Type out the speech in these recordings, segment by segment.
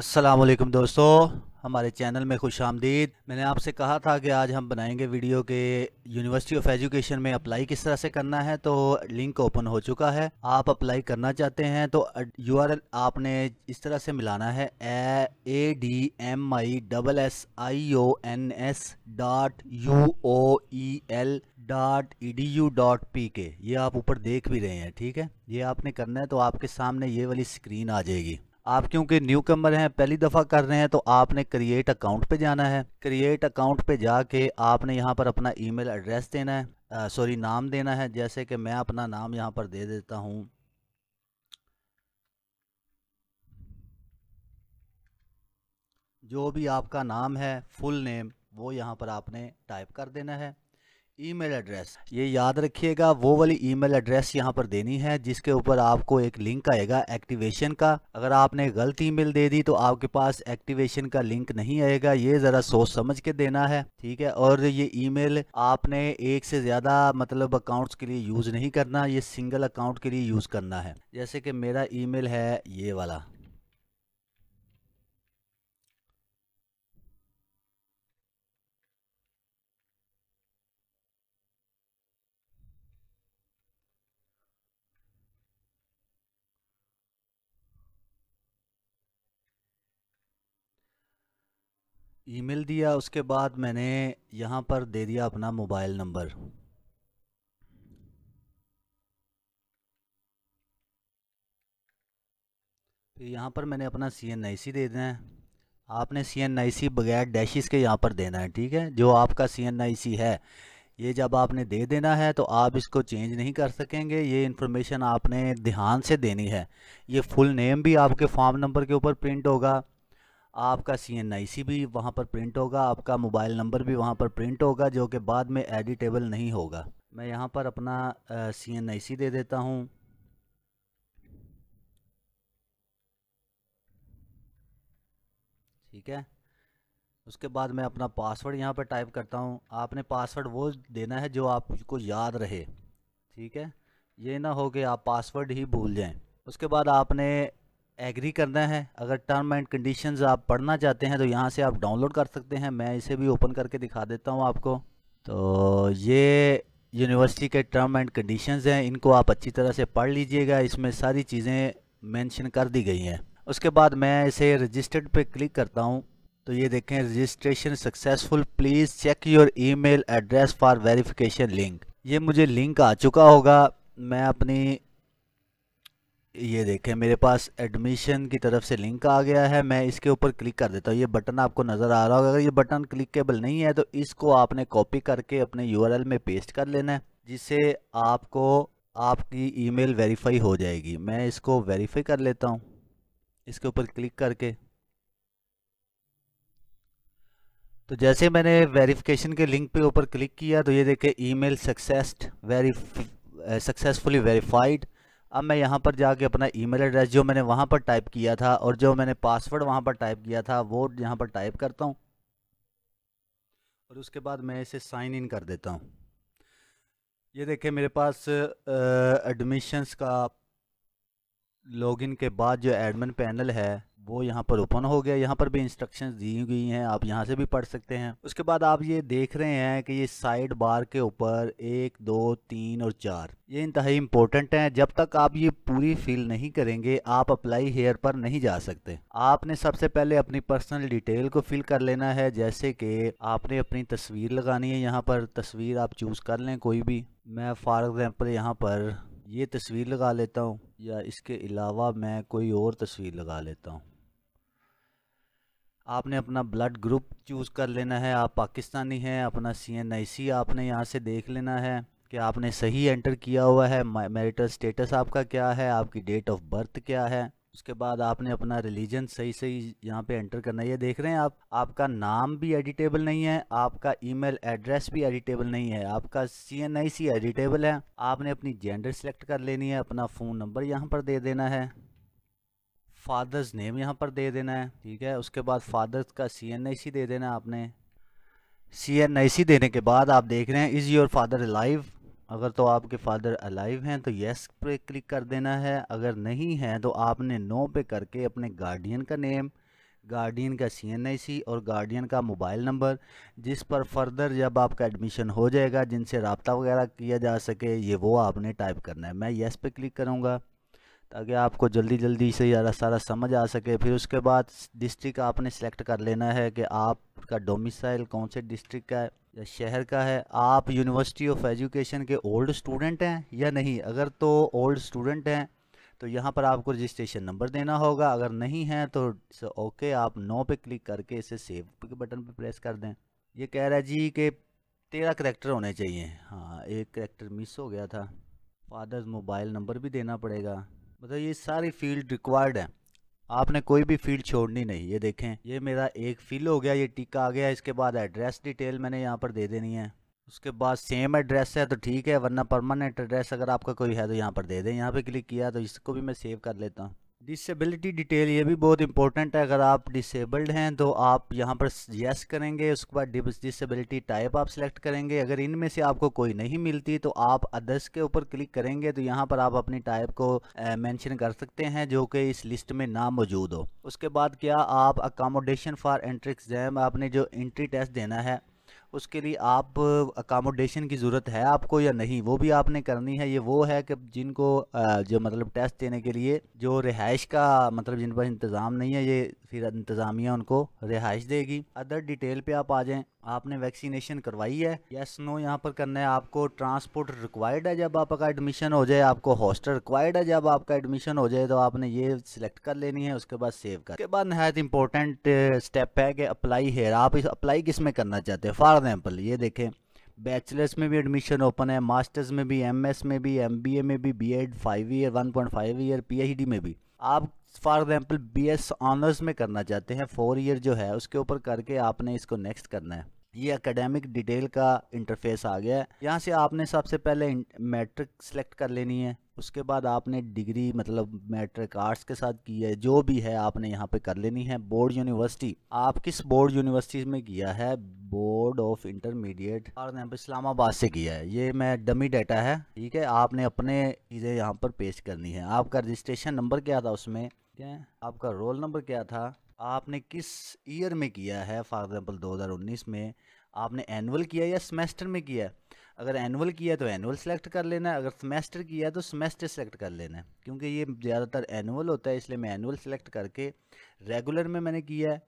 असलकम दोस्तों हमारे चैनल में खुश आमदीद मैंने आपसे कहा था कि आज हम बनाएंगे वीडियो के यूनिवर्सिटी ऑफ एजुकेशन में अप्लाई किस तरह से करना है तो लिंक ओपन हो चुका है आप अप्लाई करना चाहते हैं तो यूआरएल आपने इस तरह से मिलाना है A D M I double S I O N S dot U O E L dot E D U dot P K ये आप ऊपर देख भी रहे हैं ठीक है ये आपने करना है तो आपके सामने ये वाली स्क्रीन आ जाएगी आप क्योंकि न्यू कमर हैं पहली दफ़ा कर रहे हैं तो आपने क्रिएट अकाउंट पे जाना है क्रिएट अकाउंट पे जाके आपने यहाँ पर अपना ईमेल एड्रेस देना है सॉरी नाम देना है जैसे कि मैं अपना नाम यहाँ पर दे देता हूँ जो भी आपका नाम है फुल नेम वो यहाँ पर आपने टाइप कर देना है ईमेल एड्रेस ये याद रखिएगा वो वाली ईमेल एड्रेस यहाँ पर देनी है जिसके ऊपर आपको एक लिंक आएगा एक्टिवेशन का अगर आपने गलत ईमेल दे दी तो आपके पास एक्टिवेशन का लिंक नहीं आएगा ये ज़रा सोच समझ के देना है ठीक है और ये ईमेल आपने एक से ज़्यादा मतलब अकाउंट्स के लिए यूज़ नहीं करना ये सिंगल अकाउंट के लिए यूज़ करना है जैसे कि मेरा ई है ये वाला ईमेल दिया उसके बाद मैंने यहाँ पर दे दिया अपना मोबाइल नंबर फिर यहाँ पर मैंने अपना सी एन आई सी दे देना है आपने सी एन आई सी बगैर डैशिस के यहाँ पर देना है ठीक है जो आपका सी एन आई सी है ये जब आपने दे देना है तो आप इसको चेंज नहीं कर सकेंगे ये इन्फॉर्मेशन आपने ध्यान से देनी है ये फुल नेम भी आपके फॉर्म नंबर के ऊपर प्रिंट होगा आपका सी एन आई सी भी वहाँ पर प्रिंट होगा आपका मोबाइल नंबर भी वहाँ पर प्रिंट होगा जो कि बाद में एडिटेबल नहीं होगा मैं यहाँ पर अपना सी एन आई सी दे देता हूँ ठीक है उसके बाद मैं अपना पासवर्ड यहाँ पर टाइप करता हूँ आपने पासवर्ड वो देना है जो आपको याद रहे ठीक है ये ना हो कि आप पासवर्ड ही भूल जाएं उसके बाद आपने एग्री करना है अगर टर्म एंड कंडीशंस आप पढ़ना चाहते हैं तो यहाँ से आप डाउनलोड कर सकते हैं मैं इसे भी ओपन करके दिखा देता हूँ आपको तो ये यूनिवर्सिटी के टर्म एंड कंडीशंस हैं इनको आप अच्छी तरह से पढ़ लीजिएगा इसमें सारी चीज़ें मेंशन कर दी गई हैं उसके बाद मैं इसे रजिस्टर्ड पे क्लिक करता हूँ तो ये देखें registration successful please check your email address for verification link ये मुझे लिंक आ चुका होगा मैं अपनी ये देखें मेरे पास एडमिशन की तरफ से लिंक आ गया है मैं इसके ऊपर क्लिक कर देता हूँ ये बटन आपको नज़र आ रहा होगा अगर ये बटन क्लिकेबल नहीं है तो इसको आपने कॉपी करके अपने यूआरएल में पेस्ट कर लेना है जिससे आपको आपकी ईमेल वेरीफाई हो जाएगी मैं इसको वेरीफाई कर लेता हूँ इसके ऊपर क्लिक करके तो जैसे मैंने वेरिफिकेशन के लिंक पे ऊपर क्लिक किया तो ये देखे email succeeded very successfully verified अब मैं यहाँ पर जाके अपना ईमेल एड्रेस जो मैंने वहाँ पर टाइप किया था और जो मैंने पासवर्ड वहाँ पर टाइप किया था वो यहाँ पर टाइप करता हूँ और उसके बाद मैं इसे साइन इन कर देता हूँ ये देखें मेरे पास एडमिशन्स का लॉगिन के बाद जो एडमिन पैनल है वो यहाँ पर ओपन हो गया यहाँ पर भी इंस्ट्रक्शंस दी गई हैं आप यहाँ से भी पढ़ सकते हैं उसके बाद आप ये देख रहे हैं कि ये साइड बार के ऊपर एक दो तीन और चार ये इंतहाई इंपॉर्टेंट हैं जब तक आप ये पूरी फिल नहीं करेंगे आप अप्लाई हेयर पर नहीं जा सकते आपने सबसे पहले अपनी पर्सनल डिटेल को फिल कर लेना है जैसे कि आपने अपनी तस्वीर लगानी है यहाँ पर तस्वीर आप चूज़ कर लें कोई भी मैं फॉर एग्ज़ाम्पल यहाँ पर ये तस्वीर लगा लेता हूँ या इसके अलावा मैं कोई और तस्वीर लगा लेता हूँ आपने अपना ब्लड ग्रुप चूज़ कर लेना है आप पाकिस्तानी हैं अपना सी एन आई सी आपने यहाँ से देख लेना है कि आपने सही एंटर किया हुआ है मैरिटल स्टेटस आपका क्या है आपकी डेट ऑफ बर्थ क्या है उसके बाद आपने अपना रिलीजन सही सही यहाँ पे एंटर करना है ये देख रहे हैं आप आपका नाम भी एडिटेबल नहीं है आपका ईमेल एड्रेस भी एडिटेबल नहीं है आपका सी एन आई सी एडिटेबल है आपने अपनी जेंडर सेलेक्ट कर लेनी है अपना फ़ोन नंबर यहाँ पर दे देना है फादर्स नेम यहाँ पर दे देना है ठीक है उसके बाद फादर्स का सी एन आई सी दे देना है आपने सी एन आई सी देने के बाद आप देख रहे हैं इज़ योर फादर अलाइव अगर तो आपके फादर अलाइव हैं तो येस पे क्लिक कर देना है अगर नहीं है तो आपने नो पे करके अपने गार्डियन का नेम गार्डियन का सी एन आई सी और गार्डियन का मोबाइल नंबर जिस पर फर्दर जब आपका एडमिशन हो जाएगा जिनसे रबता वगैरह किया जा सके ये वो आपने टाइप करना है मैं येस पे क्लिक करूँगा ताकि आपको जल्दी जल्दी से ज़्यादा सारा समझ आ सके फिर उसके बाद डिस्ट्रिक्ट आपने सेलेक्ट कर लेना है कि आपका डोमिसाइल कौन से डिस्ट्रिक्ट का है या शहर का है आप यूनिवर्सिटी ऑफ एजुकेशन के ओल्ड स्टूडेंट हैं या नहीं अगर तो ओल्ड स्टूडेंट हैं तो यहाँ पर आपको रजिस्ट्रेशन नंबर देना होगा अगर नहीं है तो ओके आप नो पे क्लिक करके इसे सेव के बटन पे प्रेस कर दें ये कह रहा है जी कि तेरह करेक्टर होने चाहिए हाँ एक करेक्टर मिस हो गया था फादर्स मोबाइल नंबर भी देना पड़ेगा मतलब ये सारी फील्ड रिक्वायर्ड है आपने कोई भी फील्ड छोड़नी नहीं ये देखें ये मेरा एक फिल हो गया ये टिक आ गया इसके बाद एड्रेस डिटेल मैंने यहाँ पर दे देनी है उसके बाद सेम एड्रेस है तो ठीक है वरना परमानेंट एड्रेस अगर आपका कोई है तो यहाँ पर दे दें यहाँ पर क्लिक किया तो इसको भी मैं सेव कर लेता हूँ डिसेबिलिटी डिटेल ये भी बहुत इंपॉर्टेंट है अगर आप डिसेबल्ड हैं तो आप यहाँ पर येस करेंगे उसके बाद डिसेबिलिटी टाइप आप सिलेक्ट करेंगे अगर इनमें से आपको कोई नहीं मिलती तो आप अदर्स के ऊपर क्लिक करेंगे तो यहाँ पर आप अपनी टाइप को मेंशन कर सकते हैं जो कि इस लिस्ट में ना मौजूद हो उसके बाद क्या आप अकामोडेशन फॉर एंट्री एग्ज़ाम आपने जो इंट्री टेस्ट देना है उसके लिए आप अकामोडेशन की ज़रूरत है आपको या नहीं वो भी आपने करनी है ये वो है कि जिनको जो मतलब टेस्ट देने के लिए जो रिहाइश का मतलब जिन पर इंतज़ाम नहीं है ये फिर इंतज़ामिया उनको रिहाइश देगी अदर डिटेल पे आप आ जाएं आपने वैक्सीनेशन करवाई है यस नो यहाँ पर करना है आपको ट्रांसपोर्ट रिक्वायर्ड है जब आपका एडमिशन हो जाए आपको हॉस्टल रिक्वायर्ड है जब आपका एडमिशन हो जाए तो आपने ये सिलेक्ट कर लेनी है उसके बाद सेव कर उसके बाद नहायत इंपॉर्टेंट स्टेप है कि अप्लाई हेयर आप इस अप्लाई किस में करना चाहते हैं फॉर एग्जाम्पल ये देखें बैचलर्स में भी एडमिशन ओपन है मास्टर्स में भी एमएस में भी एमबीए में भी BEd five year one point five year PhD में भी आप फॉर एग्जांपल बीएस ऑनर्स में करना चाहते हैं फोर ईयर जो है उसके ऊपर करके आपने इसको नेक्स्ट करना है ये एकेडमिक डिटेल का इंटरफेस आ गया है यहाँ से आपने सबसे पहले मैट्रिक सेलेक्ट कर लेनी है उसके बाद आपने डिग्री मतलब मैट्रिक आर्ट्स के साथ की है जो भी है आपने यहाँ पे कर लेनी है बोर्ड यूनिवर्सिटी आप किस बोर्ड यूनिवर्सिटी में किया है बोर्ड ऑफ इंटरमीडिएट और यहाँ इस्लामाबाद से किया है ये मैं डमी डाटा है ठीक है आपने अपने चीज़ें यहाँ पर पेश करनी है आपका रजिस्ट्रेशन नंबर क्या था उसमें क्या आपका रोल नंबर क्या था आपने किस ईयर में किया है फॉर एग्जांपल 2019 में आपने एनुअल किया या सेमेस्टर में किया अगर एनुअल किया तो एनुअल सेलेक्ट कर लेना है अगर सेमेस्टर किया तो सेमेस्टर सेलेक्ट कर लेना है क्योंकि ये ज़्यादातर एनुअल होता है इसलिए मैं एनुअल सेलेक्ट करके रेगुलर में मैंने किया है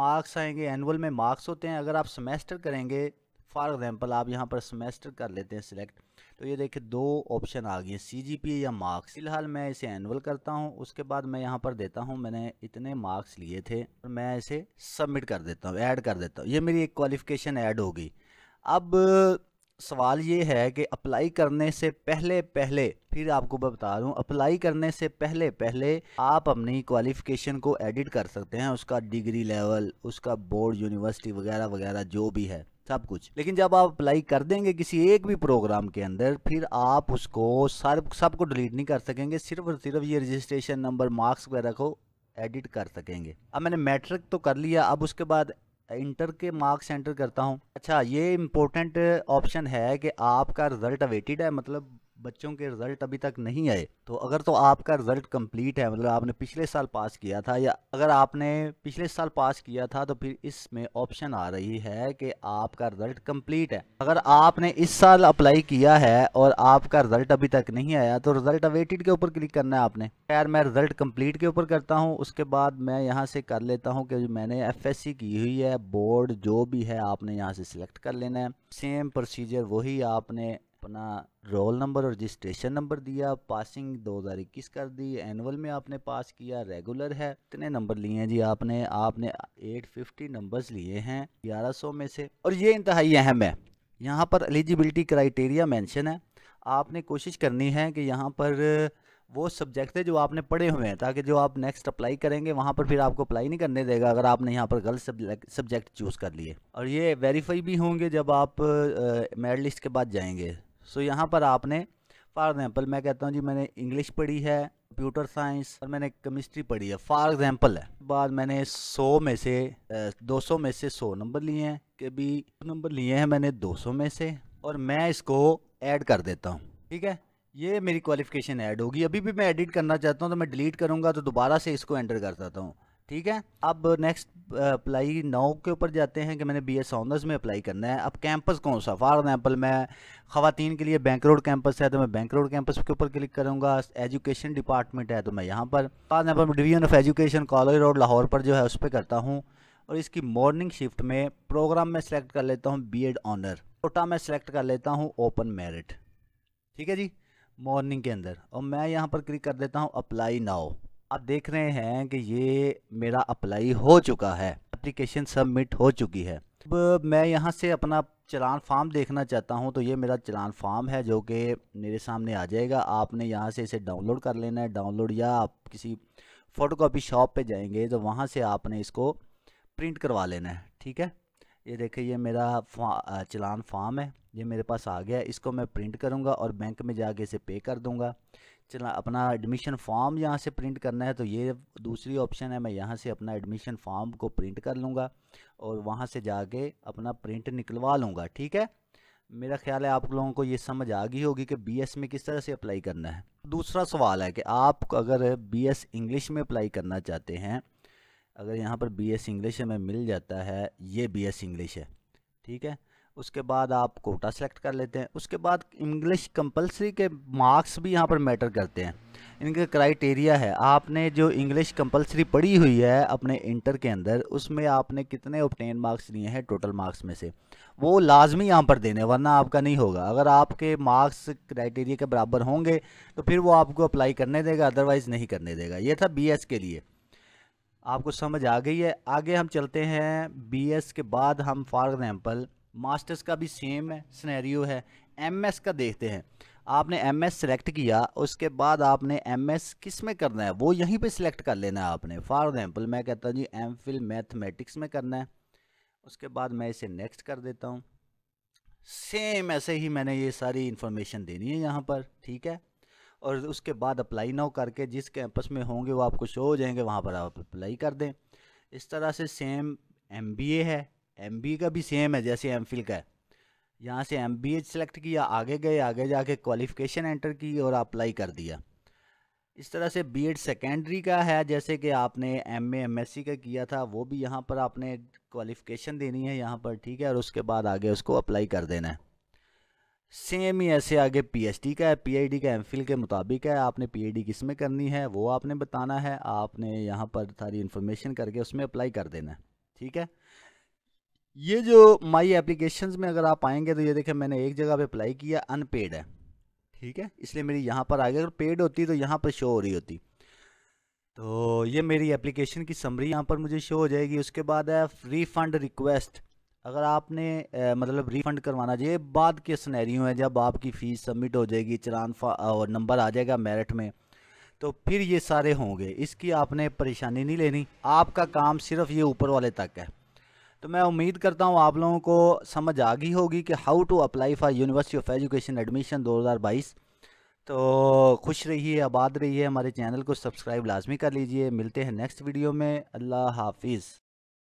मार्क्स आएंगे एनुअल में मार्क्स होते हैं अगर आप सेमेस्टर करेंगे फॉर एग्ज़ाम्पल आप यहाँ पर सेमेस्टर कर लेते हैं सिलेक्ट तो ये देखिए दो ऑप्शन आ गए सी या मार्क्स फिलहाल मैं इसे एनअल करता हूँ उसके बाद मैं यहाँ पर देता हूँ मैंने इतने मार्क्स लिए थे और मैं इसे सबमिट कर देता हूँ ऐड कर देता हूँ ये मेरी एक क्वालिफिकेशन ऐड होगी अब सवाल ये है कि अप्लाई करने से पहले पहले फिर आपको मैं बता दूं अप्लाई करने से पहले पहले आप अपनी क्वालिफिकेशन को एडिट कर सकते हैं उसका डिग्री लेवल उसका बोर्ड यूनिवर्सिटी वगैरह वगैरह जो भी है सब कुछ लेकिन जब आप अप्लाई कर देंगे किसी एक भी प्रोग्राम के अंदर फिर आप उसको सब सबको डिलीट नहीं कर सकेंगे सिर्फ और सिर्फ ये रजिस्ट्रेशन नंबर मार्क्स वगैरह को एडिट कर सकेंगे अब मैंने मैट्रिक तो कर लिया अब उसके बाद इंटर के मार्क्स एंटर करता हूँ अच्छा ये इम्पोर्टेंट ऑप्शन है कि आपका रिजल्ट अवेटेड है मतलब बच्चों के रिजल्ट अभी तक नहीं आए तो अगर तो आपका रिजल्ट कंप्लीट है मतलब आपने पिछले साल पास किया था या अगर आपने पिछले साल पास किया था तो फिर इसमें ऑप्शन आ रही है कि आपका रिजल्ट कंप्लीट है अगर आपने इस साल अप्लाई किया है और आपका रिजल्ट अभी तक नहीं आया तो रिजल्ट अवेटेड के ऊपर क्लिक करना है आपने खैर मैं रिजल्ट कम्प्लीट के ऊपर करता हूँ उसके बाद मैं यहाँ से कर लेता हूँ कि मैंने एफ की हुई है बोर्ड जो भी है आपने यहाँ से सिलेक्ट कर लेना है सेम प्रोसीजर वही आपने अपना रोल नंबर और रजिस्ट्रेशन नंबर दिया पासिंग 2021 कर दी एनुअल में आपने पास किया रेगुलर है कितने नंबर लिए हैं जी आपने आपने 850 नंबर्स लिए हैं 1100 में से और ये इंतहाई अहम है यहाँ पर एलिजिबिलिटी क्राइटेरिया मेंशन है आपने कोशिश करनी है कि यहाँ पर वो सब्जेक्ट है जो आपने पढ़े हुए हैं ताकि जो आप नेक्स्ट अप्लाई करेंगे वहाँ पर फिर आपको अप्लाई नहीं करने देगा अगर आपने यहाँ पर गलत सब्जेक्ट चूज़ कर लिए और ये वेरीफाई भी होंगे जब आप मेरिट लिस्ट के बाद जाएंगे सो so, यहाँ पर आपने फॉर एग्ज़ाम्पल मैं कहता हूँ जी मैंने इंग्लिश पढ़ी है कंप्यूटर साइंस और मैंने केमिस्ट्री पढ़ी है फॉर एग्ज़ाम्पल है बाद मैंने 100 में से 200 में से 100 नंबर लिए हैं कि भी नंबर लिए हैं मैंने 200 में से और मैं इसको ऐड कर देता हूँ ठीक है ये मेरी क्वालिफिकेशन ऐड होगी अभी भी मैं एडिट करना चाहता हूँ तो मैं डिलीट करूँगा तो दोबारा से इसको एंटर कर सकता हूँ ठीक है अब नेक्स्ट अप्लाई नाउ के ऊपर जाते हैं कि मैंने बी एस ऑनर्स में अप्लाई करना है अब कैंपस कौन सा फॉर एग्जाम्पल मैं खातन के लिए बैंक रोड कैंपस है तो मैं बैंक रोड कैंपस के ऊपर क्लिक करूँगा एजुकेशन डिपार्टमेंट है तो मैं यहाँ पर for example division of education college road Lahore पर जो है उस पर करता हूँ और इसकी मॉर्निंग शिफ्ट में प्रोग्राम में सेलेक्ट कर लेता हूँ बी एड ऑनर कोटा में सेलेक्ट कर लेता हूँ ओपन मेरिट ठीक है जी मॉर्निंग के अंदर और मैं यहाँ पर क्लिक कर देता हूँ अप्लाई नाउ आप देख रहे हैं कि ये मेरा अप्लाई हो चुका है एप्लीकेशन सबमिट हो चुकी है अब मैं यहाँ से अपना चलान फार्म देखना चाहता हूँ तो ये मेरा चलान फार्म है जो कि मेरे सामने आ जाएगा आपने यहाँ से इसे डाउनलोड कर लेना है डाउनलोड या आप किसी फ़ोटोकॉपी शॉप पे जाएंगे तो वहाँ से आपने इसको प्रिंट करवा लेना है ठीक है ये देखिए ये मेरा फा, चलान फार्म है ये मेरे पास आ गया इसको मैं प्रिंट करूँगा और बैंक में जाके इसे पे कर दूँगा चला अपना एडमिशन फॉर्म यहाँ से प्रिंट करना है तो ये दूसरी ऑप्शन है मैं यहाँ से अपना एडमिशन फॉर्म को प्रिंट कर लूँगा और वहाँ से जाके अपना प्रिंट निकलवा लूँगा ठीक है मेरा ख्याल है आप लोगों को ये समझ आ गई होगी कि बीएस में किस तरह से अप्लाई करना है दूसरा सवाल है कि आप अगर बीएस इंग्लिश में अप्लाई करना चाहते हैं अगर यहाँ पर बीएस इंग्लिश हमें मिल जाता है ये बीएस इंग्लिश है ठीक है उसके बाद आप कोटा सेलेक्ट कर लेते हैं उसके बाद इंग्लिश कंपलसरी के मार्क्स भी यहाँ पर मैटर करते हैं इनका क्राइटेरिया है आपने जो इंग्लिश कंपलसरी पढ़ी हुई है अपने इंटर के अंदर उसमें आपने कितने ऑप्टेन मार्क्स लिए हैं टोटल मार्क्स में से वो लाजमी यहाँ पर देने वरना आपका नहीं होगा अगर आपके मार्क्स क्राइटेरिया के बराबर होंगे तो फिर वो आपको अप्लाई करने देगा अदरवाइज़ नहीं करने देगा ये था बी के लिए आपको समझ आ गई है आगे हम चलते हैं बी के बाद हम फॉर एग्ज़ाम्पल मास्टर्स का भी सेम है स्नैरियो है एमएस का देखते हैं आपने एम एस सेलेक्ट किया उसके बाद आपने एम एस किस में करना है वो यहीं पे सिलेक्ट कर लेना है आपने फॉर एग्जाम्पल मैं कहता हूँ जी एम फिल मैथमेटिक्स में करना है उसके बाद मैं इसे नेक्स्ट कर देता हूँ सेम ऐसे ही मैंने ये सारी इन्फॉर्मेशन देनी है यहाँ पर ठीक है और उसके बाद अप्लाई ना करके जिस कैंपस में होंगे वो आपको शो हो जाएंगे वहाँ पर आप अप्लाई कर दें इस तरह से सेम एम बी ए है एम का भी सेम है जैसे एम का है यहाँ से एम बी सेलेक्ट किया आगे गए आगे जाके क्वालिफिकेशन एंटर की और अप्लाई कर दिया इस तरह से बी एड सेकेंडरी का है जैसे कि आपने M A M S C का किया था वो भी यहाँ पर आपने क्वालिफिकेशन देनी है यहाँ पर ठीक है और उसके बाद आगे उसको अप्लाई कर देना है सेम ही ऐसे आगे डी का है डी का फिल के मुताबिक है आपने डी किस में करनी है वो आपने बताना है आपने यहाँ पर सारी इन्फॉर्मेशन करके उसमें अप्लाई कर देना है ठीक है ये जो माई एप्लीकेशन में अगर आप आएंगे तो ये देखें मैंने एक जगह पे अप्लाई किया अनपेड है ठीक है इसलिए मेरी यहाँ पर आ गई अगर पेड होती तो यहाँ पर शो हो रही होती तो ये मेरी एप्लीकेशन की समरी यहाँ पर मुझे शो हो जाएगी उसके बाद है रिफ़ंड रिक्वेस्ट अगर आपने ए, मतलब रिफ़ंड करवाना चाहिए बाद के स्नैरियो है जब आपकी फ़ीस सबमिट हो जाएगी चलान और नंबर आ जाएगा मेरिट में तो फिर ये सारे होंगे इसकी आपने परेशानी नहीं लेनी आपका काम सिर्फ ये ऊपर वाले तक है तो मैं उम्मीद करता हूँ आप लोगों को समझ आ गई होगी कि how to apply for university of education admission 2022 तो खुश रहिए आबाद रहिए हमारे चैनल को सब्सक्राइब लाजमी कर लीजिए मिलते हैं नेक्स्ट वीडियो में अल्लाह हाफिज़